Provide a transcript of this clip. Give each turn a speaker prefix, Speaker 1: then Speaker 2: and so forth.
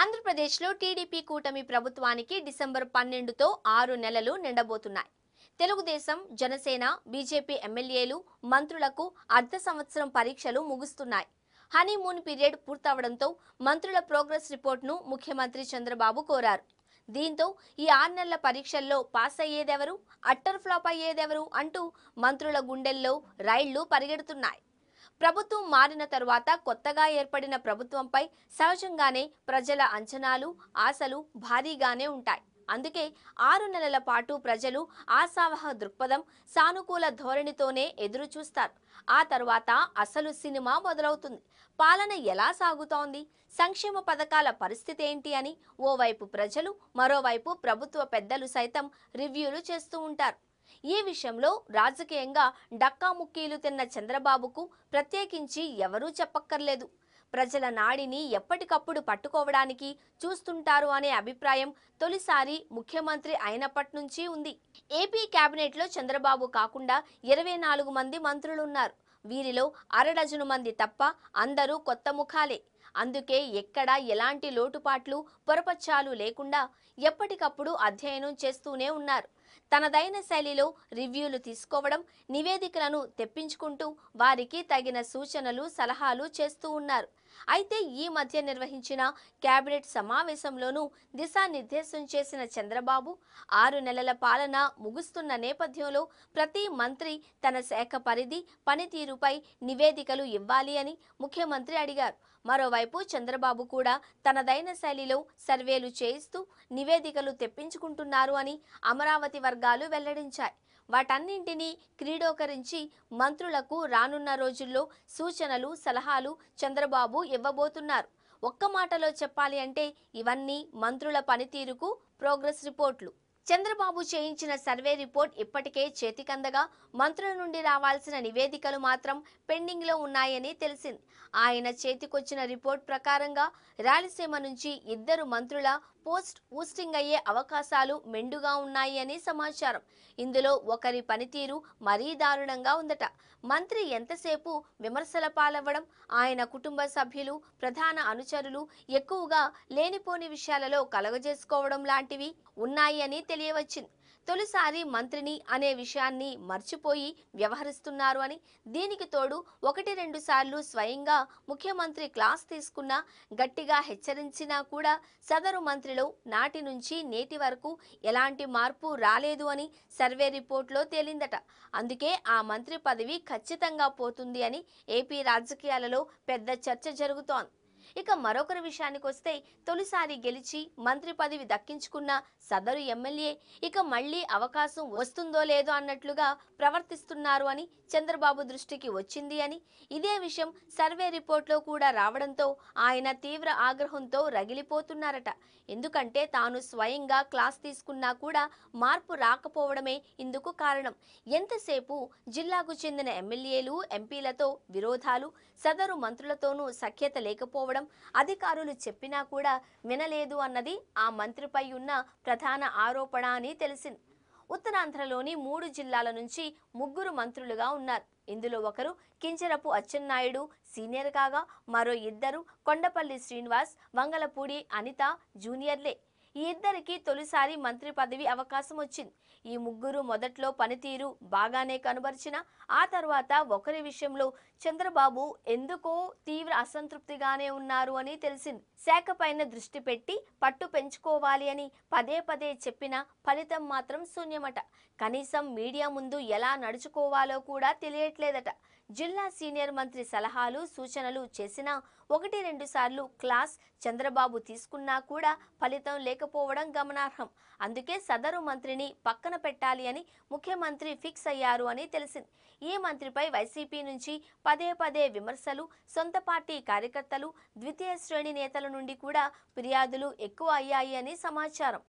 Speaker 1: ఆంధ్రప్రదేశ్లో టీడీపీ కూటమి ప్రభుత్వానికి డిసెంబర్ పన్నెండుతో ఆరు నెలలు నిండబోతున్నాయి తెలుగుదేశం జనసేన బీజేపీ ఎమ్మెల్యేలు మంత్రులకు అర్ధ సంవత్సరం పరీక్షలు ముగుస్తున్నాయి హనీమూన్ పీరియడ్ పూర్తవడంతో మంత్రుల ప్రోగ్రెస్ రిపోర్ట్ను ముఖ్యమంత్రి చంద్రబాబు కోరారు దీంతో ఈ ఆరు నెలల పరీక్షల్లో పాస్ అయ్యేదెవరు అట్టర్ ఫ్లాప్ అయ్యేదెవరు అంటూ మంత్రుల గుండెల్లో రైళ్లు పరిగెడుతున్నాయి ప్రభుత్వం మారిన తరువాత కొత్తగా ఏర్పడిన ప్రభుత్వంపై సహజంగానే ప్రజల అంచనాలు ఆశలు భారీగానే ఉంటాయి అందుకే ఆరు నెలల పాటు ప్రజలు ఆశావహ దృక్పథం సానుకూల ధోరణితోనే ఎదురు చూస్తారు ఆ తర్వాత అసలు సినిమా మొదలవుతుంది పాలన ఎలా సాగుతోంది సంక్షేమ పథకాల పరిస్థితి ఏంటి అని ఓవైపు ప్రజలు మరోవైపు ప్రభుత్వ పెద్దలు సైతం రివ్యూలు చేస్తూ ఉంటారు ఈ విషయంలో రాజకీయంగా డక్కాముక్కీలు తిన్న చంద్రబాబుకు ప్రత్యేకించి ఎవరూ చెప్పక్కర్లేదు ప్రజల నాడిని ఎప్పటికప్పుడు పట్టుకోవడానికి చూస్తుంటారు అనే అభిప్రాయం తొలిసారి ముఖ్యమంత్రి అయినప్పటి నుంచి ఉంది ఏపీ కేబినెట్లో చంద్రబాబు కాకుండా ఇరవై నాలుగు మంది మంత్రులున్నారు వీరిలో అరడజను మంది తప్ప అందరూ కొత్త ముఖాలే అందుకే ఎక్కడ ఎలాంటి లోటుపాట్లు పొరపచ్చాలు లేకుండా ఎప్పటికప్పుడు అధ్యయనం చేస్తూనే ఉన్నారు తనదైన శైలిలో రివ్యూలు తీసుకోవడం నివేదికలను తెప్పించుకుంటూ వారికి తగిన సూచనలు సలహాలు చేస్తూ ఉన్నారు అయితే ఈ మధ్య నిర్వహించిన కేబినెట్ సమావేశంలోనూ దిశానిర్దేశం చేసిన చంద్రబాబు ఆరు నెలల పాలన ముగుస్తున్న నేపథ్యంలో ప్రతి మంత్రి తన శాఖ పరిధి పనితీరుపై నివేదికలు ఇవ్వాలి అని ముఖ్యమంత్రి అడిగారు మరోవైపు చంద్రబాబు కూడా తనదైన శైలిలో సర్వేలు చేయిస్తూ నివేదికలు తెప్పించుకుంటున్నారు అని అమరావతి జాతి వర్గాలు వెల్లడించాయి వాటన్నింటినీ క్రీడోకరించి మంత్రులకు రానున్న రోజుల్లో సూచనలు సలహాలు చంద్రబాబు ఇవ్వబోతున్నారు ఒక్క మాటలో చెప్పాలి అంటే ఇవన్నీ మంత్రుల పనితీరుకు ప్రోగ్రెస్ రిపోర్ట్లు చంద్రబాబు చేయించిన సర్వే రిపోర్ట్ ఇప్పటికే చేతికందగా మంత్రుల నుండి రావాల్సిన నివేదికలు మాత్రం పెండింగ్లో ఉన్నాయని తెలిసింది ఆయన చేతికొచ్చిన రిపోర్ట్ ప్రకారంగా రాయలసీమ నుంచి ఇద్దరు మంత్రుల పోస్ట్ పోస్టింగ్ అయ్యే అవకాశాలు మెండుగా ఉన్నాయి సమాచారం ఇందులో ఒకరి పనితీరు మరీ దారుణంగా ఉందట మంత్రి ఎంతసేపు విమర్శల పాలవ్వడం ఆయన కుటుంబ సభ్యులు ప్రధాన అనుచరులు ఎక్కువగా లేనిపోని విషయాలలో కలగజేసుకోవడం లాంటివి ఉన్నాయి అని తెలియవచ్చింది తొలిసారి మంత్రిని అనే విషయాన్ని మర్చిపోయి వ్యవహరిస్తున్నారు అని దీనికి తోడు ఒకటి రెండు సార్లు స్వయంగా ముఖ్యమంత్రి క్లాస్ తీసుకున్నా గట్టిగా హెచ్చరించినా కూడా సదరు మంత్రిలో నాటి నుంచి నేటి వరకు ఎలాంటి మార్పు రాలేదు అని సర్వే రిపోర్ట్లో తేలిందట అందుకే ఆ మంత్రి పదవి ఖచ్చితంగా పోతుంది అని ఏపీ రాజకీయాలలో పెద్ద చర్చ జరుగుతోంది ఇక మరొకరి విషయానికి వస్తే తొలిసారి గెలిచి మంత్రి పదవి దక్కించుకున్న సదరు ఎమ్మెల్యే ఇక మళ్లీ అవకాశం వస్తుందో లేదో అన్నట్లుగా ప్రవర్తిస్తున్నారు అని చంద్రబాబు దృష్టికి వచ్చింది అని ఇదే విషయం సర్వే రిపోర్ట్లో కూడా రావడంతో ఆయన తీవ్ర ఆగ్రహంతో రగిలిపోతున్నారట ఎందుకంటే తాను స్వయంగా క్లాస్ తీసుకున్నా కూడా మార్పు రాకపోవడమే ఇందుకు కారణం ఎంతసేపు జిల్లాకు చెందిన ఎమ్మెల్యేలు ఎంపీలతో విరోధాలు సదరు మంత్రులతోనూ సఖ్యత లేకపోవడం అధికారులు చెప్పినా కూడా వినలేదు అన్నది ఆ మంత్రిపై ఉన్న ప్రధాన ఆరోపణ అని తెలిసింది ఉత్తరాంధ్రలోని మూడు జిల్లాల నుంచి ముగ్గురు మంత్రులుగా ఉన్నారు ఇందులో ఒకరు కించరపు అచ్చెన్నాయుడు సీనియర్ కాగా మరో ఇద్దరు కొండపల్లి శ్రీనివాస్ వంగలపూడి అనిత జూనియర్లే ఈ ఇద్దరికి తొలిసారి మంత్రి పదవి అవకాశం వచ్చింది ఈ ముగ్గురు మొదట్లో పనితీరు బాగానే కనబరిచిన ఆ తర్వాత ఒకరి విషయంలో చంద్రబాబు ఎందుకో తీవ్ర అసంతృప్తిగానే ఉన్నారు అని తెలిసింది శాఖ పైన దృష్టి పెట్టి పట్టు పెంచుకోవాలి అని పదే పదే చెప్పిన ఫలితం మాత్రం శూన్యమట కనీసం మీడియా ముందు ఎలా నడుచుకోవాలో కూడా తెలియట్లేదట జిల్లా సీనియర్ మంత్రి సలహాలు సూచనలు చేసినా ఒకటి రెండు సార్లు క్లాస్ చంద్రబాబు తీసుకున్నా కూడా ఫలితం లేకపోవడం గమనార్హం అందుకే సదరు మంత్రిని పక్కన పెట్టాలి అని ముఖ్యమంత్రి ఫిక్స్ అయ్యారు అని తెలిసింది ఈ మంత్రిపై వైసీపీ నుంచి పదే పదే విమర్శలు సొంత పార్టీ కార్యకర్తలు ద్వితీయ శ్రేణి నేతల నుండి కూడా ఫిర్యాదులు ఎక్కువ అయ్యాయి అని సమాచారం